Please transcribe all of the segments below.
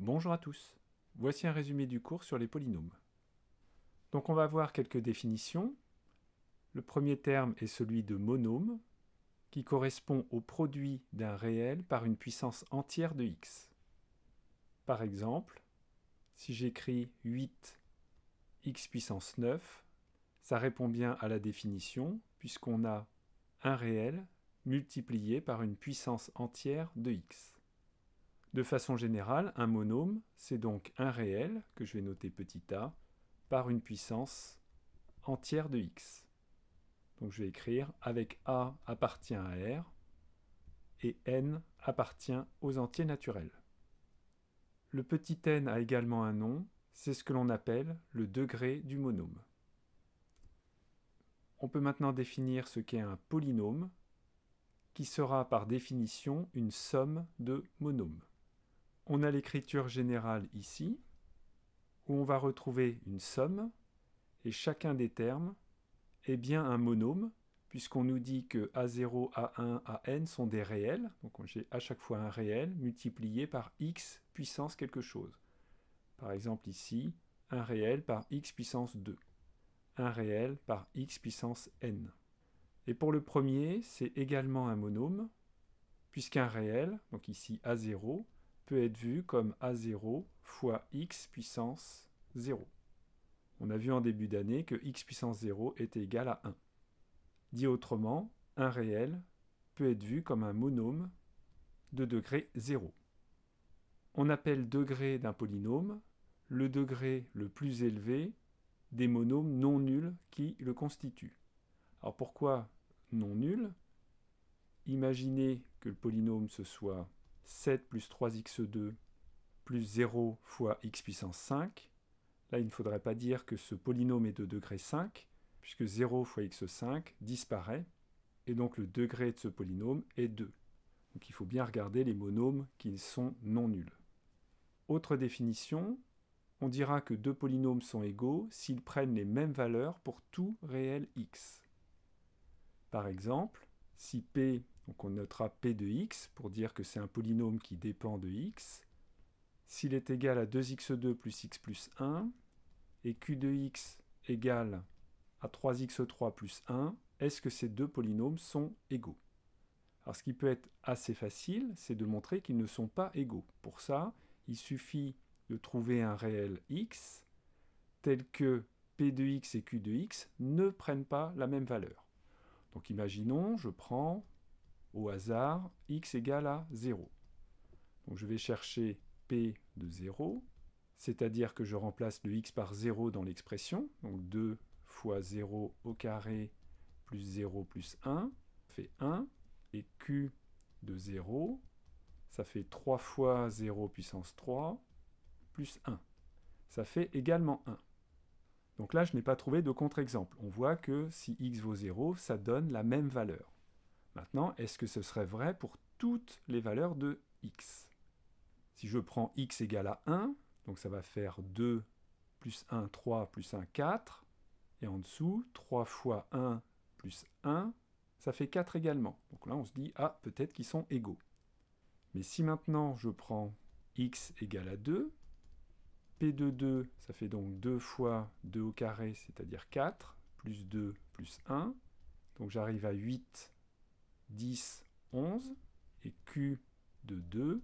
Bonjour à tous. Voici un résumé du cours sur les polynômes. Donc on va voir quelques définitions. Le premier terme est celui de monôme, qui correspond au produit d'un réel par une puissance entière de x. Par exemple, si j'écris 8 x puissance 9, ça répond bien à la définition, puisqu'on a un réel multiplié par une puissance entière de x. De façon générale, un monôme, c'est donc un réel, que je vais noter petit a, par une puissance entière de x. Donc je vais écrire avec a appartient à R et n appartient aux entiers naturels. Le petit n a également un nom, c'est ce que l'on appelle le degré du monôme. On peut maintenant définir ce qu'est un polynôme, qui sera par définition une somme de monômes on a l'écriture générale ici, où on va retrouver une somme, et chacun des termes est bien un monôme, puisqu'on nous dit que A0, A1, AN sont des réels, donc j'ai à chaque fois un réel multiplié par x puissance quelque chose. Par exemple ici, un réel par x puissance 2, un réel par x puissance n. Et pour le premier, c'est également un monôme, puisqu'un réel, donc ici A0, peut être vu comme A0 fois x puissance 0. On a vu en début d'année que x puissance 0 était égal à 1. Dit autrement, un réel peut être vu comme un monôme de degré 0. On appelle degré d'un polynôme le degré le plus élevé des monômes non nuls qui le constituent. Alors pourquoi non nul Imaginez que le polynôme ce soit 7 plus 3x2 plus 0 fois x puissance 5. Là, il ne faudrait pas dire que ce polynôme est de degré 5, puisque 0 fois x5 disparaît, et donc le degré de ce polynôme est 2. Donc il faut bien regarder les monomes qui sont non nuls. Autre définition, on dira que deux polynômes sont égaux s'ils prennent les mêmes valeurs pour tout réel x. Par exemple, si p donc on notera P de x pour dire que c'est un polynôme qui dépend de x. S'il est égal à 2x2 plus x plus 1, et Q de x égale à 3x3 plus 1, est-ce que ces deux polynômes sont égaux Alors ce qui peut être assez facile, c'est de montrer qu'ils ne sont pas égaux. Pour ça, il suffit de trouver un réel x tel que P de x et Q de x ne prennent pas la même valeur. Donc imaginons, je prends au hasard x égale à 0. Donc je vais chercher p de 0, c'est-à-dire que je remplace le x par 0 dans l'expression, donc 2 fois 0 au carré plus 0 plus 1, fait 1, et q de 0, ça fait 3 fois 0 puissance 3, plus 1. Ça fait également 1. Donc là, je n'ai pas trouvé de contre-exemple. On voit que si x vaut 0, ça donne la même valeur. Maintenant, est-ce que ce serait vrai pour toutes les valeurs de x Si je prends x égale à 1, donc ça va faire 2 plus 1, 3 plus 1, 4. Et en dessous, 3 fois 1 plus 1, ça fait 4 également. Donc là, on se dit, ah, peut-être qu'ils sont égaux. Mais si maintenant je prends x égale à 2, p de 2, ça fait donc 2 fois 2 au carré, c'est-à-dire 4, plus 2 plus 1. Donc j'arrive à 8 10, 11, et Q de 2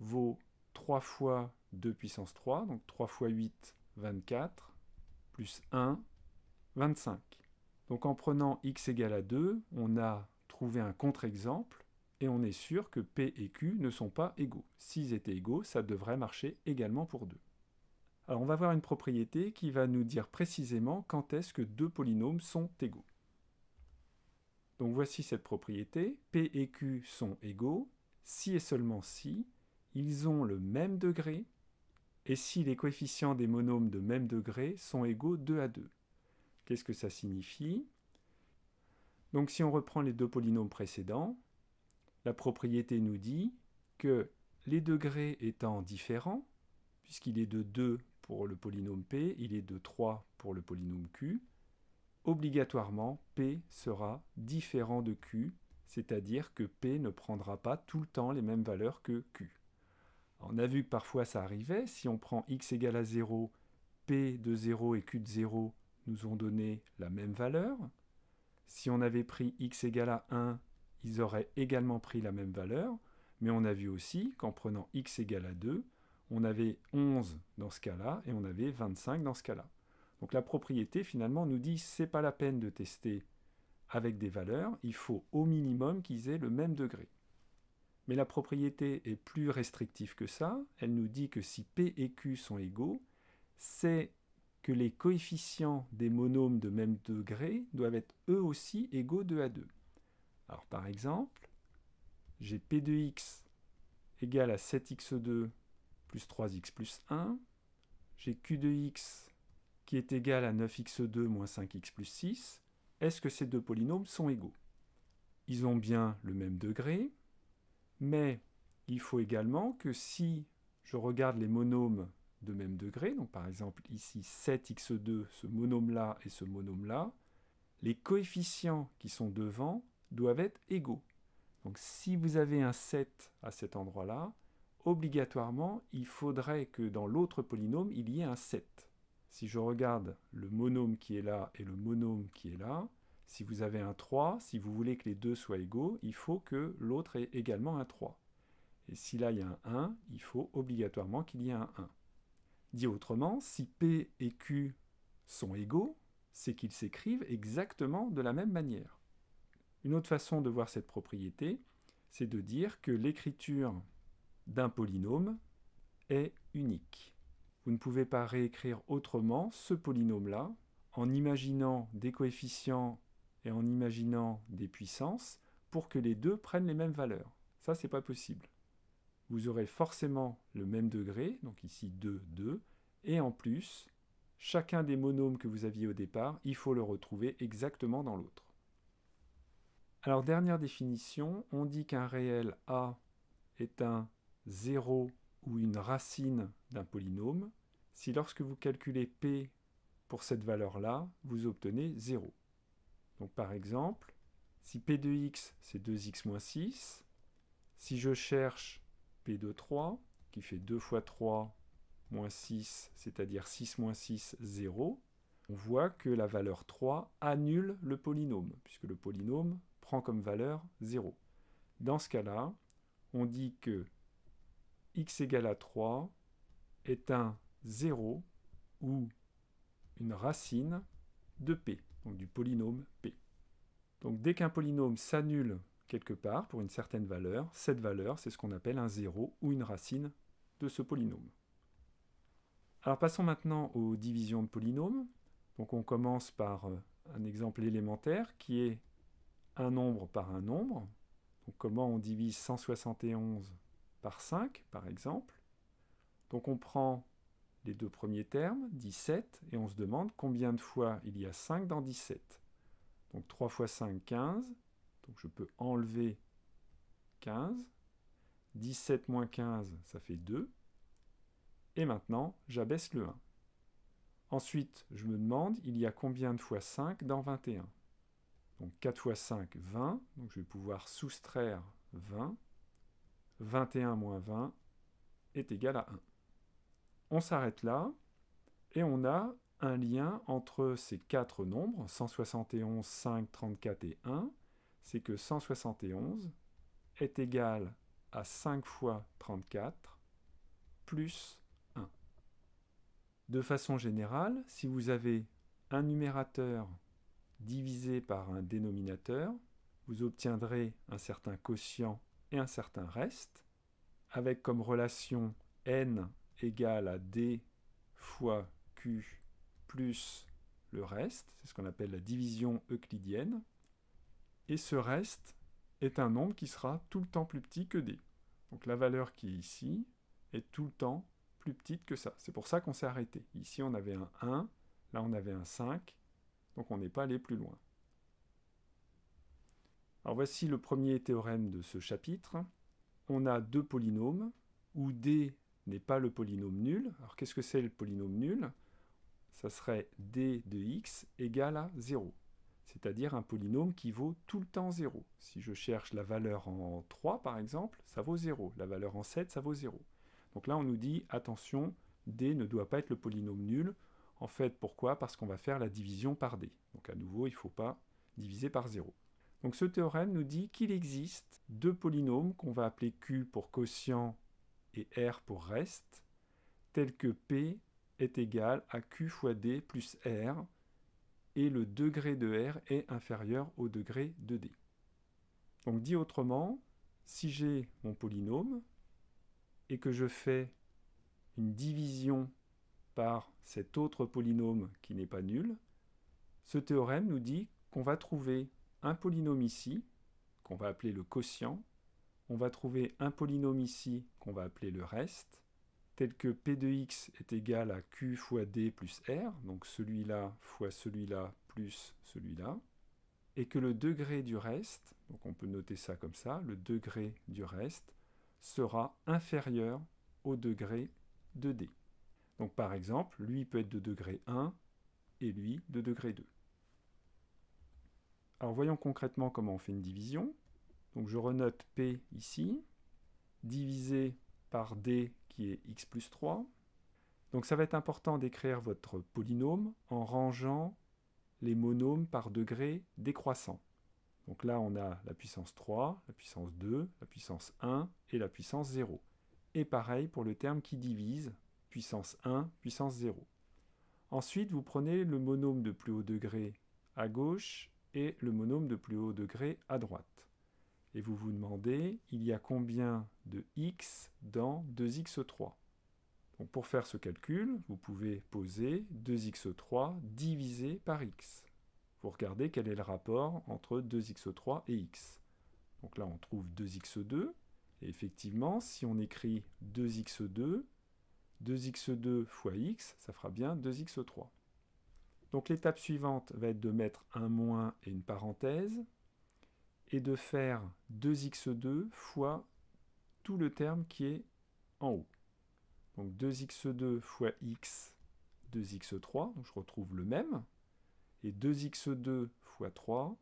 vaut 3 fois 2 puissance 3, donc 3 fois 8, 24, plus 1, 25. Donc en prenant x égale à 2, on a trouvé un contre-exemple, et on est sûr que P et Q ne sont pas égaux. S'ils étaient égaux, ça devrait marcher également pour 2. Alors on va voir une propriété qui va nous dire précisément quand est-ce que deux polynômes sont égaux. Donc voici cette propriété, P et Q sont égaux, si et seulement si, ils ont le même degré, et si les coefficients des monomes de même degré sont égaux 2 à 2. Qu'est-ce que ça signifie Donc si on reprend les deux polynômes précédents, la propriété nous dit que les degrés étant différents, puisqu'il est de 2 pour le polynôme P, il est de 3 pour le polynôme Q, obligatoirement, P sera différent de Q, c'est-à-dire que P ne prendra pas tout le temps les mêmes valeurs que Q. On a vu que parfois ça arrivait, si on prend x égale à 0, P de 0 et Q de 0 nous ont donné la même valeur. Si on avait pris x égale à 1, ils auraient également pris la même valeur, mais on a vu aussi qu'en prenant x égale à 2, on avait 11 dans ce cas-là et on avait 25 dans ce cas-là. Donc la propriété finalement nous dit c'est pas la peine de tester avec des valeurs, il faut au minimum qu'ils aient le même degré. Mais la propriété est plus restrictive que ça, elle nous dit que si P et Q sont égaux, c'est que les coefficients des monômes de même degré doivent être eux aussi égaux 2 à 2. Alors par exemple, j'ai P de x égale à 7x2 plus 3x plus 1, j'ai Q de x qui est égal à 9x2 moins 5x plus 6, est-ce que ces deux polynômes sont égaux Ils ont bien le même degré, mais il faut également que si je regarde les monômes de même degré, donc par exemple ici 7x2, ce monôme-là et ce monôme-là, les coefficients qui sont devant doivent être égaux. Donc si vous avez un 7 à cet endroit-là, obligatoirement, il faudrait que dans l'autre polynôme, il y ait un 7 si je regarde le monôme qui est là et le monôme qui est là, si vous avez un 3, si vous voulez que les deux soient égaux, il faut que l'autre ait également un 3. Et si là il y a un 1, il faut obligatoirement qu'il y ait un 1. Dit autrement, si P et Q sont égaux, c'est qu'ils s'écrivent exactement de la même manière. Une autre façon de voir cette propriété, c'est de dire que l'écriture d'un polynôme est unique. Vous ne pouvez pas réécrire autrement ce polynôme-là en imaginant des coefficients et en imaginant des puissances pour que les deux prennent les mêmes valeurs. Ça, n'est pas possible. Vous aurez forcément le même degré, donc ici 2, 2, et en plus, chacun des monômes que vous aviez au départ, il faut le retrouver exactement dans l'autre. Alors, dernière définition, on dit qu'un réel A est un 0 ou une racine d'un polynôme si lorsque vous calculez p pour cette valeur-là, vous obtenez 0. Donc par exemple, si p de x c'est 2x moins 6, si je cherche p de 3, qui fait 2 fois 3 moins 6, c'est-à-dire 6 moins 6, 0, on voit que la valeur 3 annule le polynôme, puisque le polynôme prend comme valeur 0. Dans ce cas-là, on dit que x égale à 3 est un 0 ou une racine de P, donc du polynôme P. Donc dès qu'un polynôme s'annule quelque part pour une certaine valeur, cette valeur, c'est ce qu'on appelle un 0 ou une racine de ce polynôme. Alors passons maintenant aux divisions de polynômes. Donc on commence par euh, un exemple élémentaire qui est un nombre par un nombre. Donc comment on divise 171 par 5, par exemple. Donc on prend les deux premiers termes, 17, et on se demande combien de fois il y a 5 dans 17. Donc 3 fois 5, 15. Donc je peux enlever 15. 17 moins 15, ça fait 2. Et maintenant, j'abaisse le 1. Ensuite, je me demande, il y a combien de fois 5 dans 21 Donc 4 fois 5, 20. Donc je vais pouvoir soustraire 20. 21 moins 20 est égal à 1. On s'arrête là, et on a un lien entre ces quatre nombres, 171, 5, 34 et 1, c'est que 171 est égal à 5 fois 34 plus 1. De façon générale, si vous avez un numérateur divisé par un dénominateur, vous obtiendrez un certain quotient et un certain reste, avec comme relation n égale à d fois q plus le reste, c'est ce qu'on appelle la division euclidienne, et ce reste est un nombre qui sera tout le temps plus petit que d. Donc la valeur qui est ici est tout le temps plus petite que ça. C'est pour ça qu'on s'est arrêté. Ici on avait un 1, là on avait un 5, donc on n'est pas allé plus loin voici le premier théorème de ce chapitre. On a deux polynômes où D n'est pas le polynôme nul. Alors qu'est-ce que c'est le polynôme nul Ça serait D de x égale à 0, c'est-à-dire un polynôme qui vaut tout le temps 0. Si je cherche la valeur en 3 par exemple, ça vaut 0. La valeur en 7, ça vaut 0. Donc là on nous dit, attention, D ne doit pas être le polynôme nul. En fait, pourquoi Parce qu'on va faire la division par D. Donc à nouveau, il ne faut pas diviser par 0. Donc ce théorème nous dit qu'il existe deux polynômes qu'on va appeler Q pour quotient et R pour reste, tels que P est égal à Q fois D plus R, et le degré de R est inférieur au degré de D. Donc dit autrement, si j'ai mon polynôme et que je fais une division par cet autre polynôme qui n'est pas nul, ce théorème nous dit qu'on va trouver un polynôme ici, qu'on va appeler le quotient. On va trouver un polynôme ici, qu'on va appeler le reste, tel que p de x est égal à q fois d plus r, donc celui-là fois celui-là plus celui-là, et que le degré du reste, donc on peut noter ça comme ça, le degré du reste sera inférieur au degré de d. Donc par exemple, lui peut être de degré 1 et lui de degré 2. Alors voyons concrètement comment on fait une division. Donc je renote P ici, divisé par D qui est x plus 3. Donc ça va être important d'écrire votre polynôme en rangeant les monômes par degré décroissant. Donc là on a la puissance 3, la puissance 2, la puissance 1 et la puissance 0. Et pareil pour le terme qui divise, puissance 1, puissance 0. Ensuite vous prenez le monôme de plus haut degré à gauche et le monome de plus haut degré à droite. Et vous vous demandez, il y a combien de x dans 2x3 pour faire ce calcul, vous pouvez poser 2x3 divisé par x. Vous regardez quel est le rapport entre 2x3 et x. Donc là, on trouve 2x2. Et effectivement, si on écrit 2x2, 2x2 fois x, ça fera bien 2x3. Donc l'étape suivante va être de mettre un moins et une parenthèse, et de faire 2x2 fois tout le terme qui est en haut. Donc 2x2 fois x, 2x3, donc je retrouve le même, et 2x2 fois 3,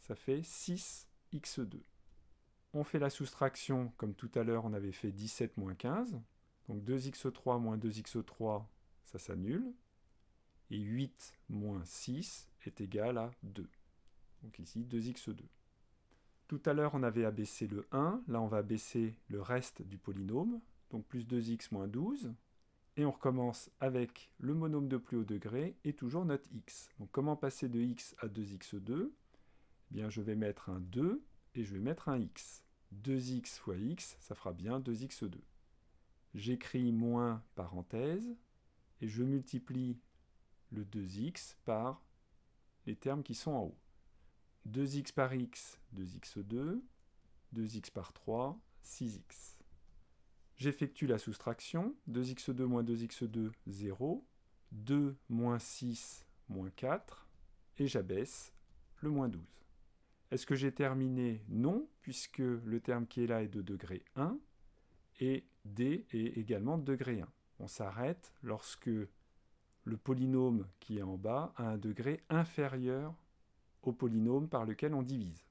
ça fait 6x2. On fait la soustraction, comme tout à l'heure on avait fait 17 moins 15, donc 2x3 moins 2x3, ça s'annule, et 8 moins 6 est égal à 2. Donc ici, 2x2. Tout à l'heure, on avait abaissé le 1. Là, on va abaisser le reste du polynôme. Donc plus 2x moins 12. Et on recommence avec le monôme de plus haut degré et toujours notre x. Donc comment passer de x à 2x2 eh bien, Je vais mettre un 2 et je vais mettre un x. 2x fois x, ça fera bien 2x2. J'écris moins parenthèse et je multiplie le 2x par les termes qui sont en haut. 2x par x, 2x2, 2x par 3, 6x. J'effectue la soustraction, 2x2 moins 2x2, 0, 2 moins 6, moins 4, et j'abaisse le moins 12. Est-ce que j'ai terminé Non, puisque le terme qui est là est de degré 1, et D est également de degré 1. On s'arrête lorsque le polynôme qui est en bas a un degré inférieur au polynôme par lequel on divise.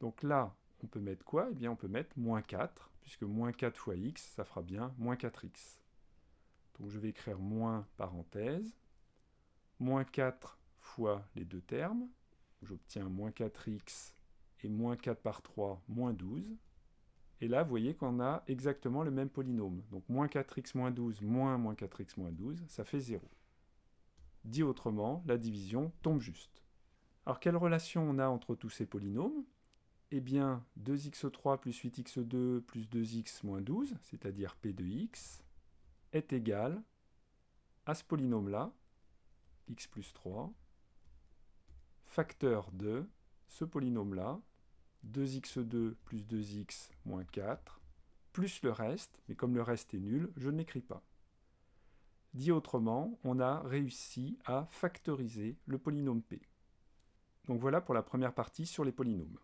Donc là, on peut mettre quoi Eh bien, on peut mettre moins 4, puisque moins 4 fois x, ça fera bien moins 4x. Donc je vais écrire moins parenthèse, moins 4 fois les deux termes, j'obtiens moins 4x et moins 4 par 3, moins 12. Et là, vous voyez qu'on a exactement le même polynôme. Donc moins 4x moins 12, moins moins 4x moins 12, ça fait 0. Dit autrement, la division tombe juste. Alors quelle relation on a entre tous ces polynômes Eh bien 2x3 plus 8x2 plus 2x moins 12, c'est-à-dire p de x, est égal à ce polynôme-là, x plus 3, facteur de ce polynôme-là, 2x2 plus 2x moins 4, plus le reste, mais comme le reste est nul, je n'écris pas. Dit autrement, on a réussi à factoriser le polynôme P. Donc voilà pour la première partie sur les polynômes.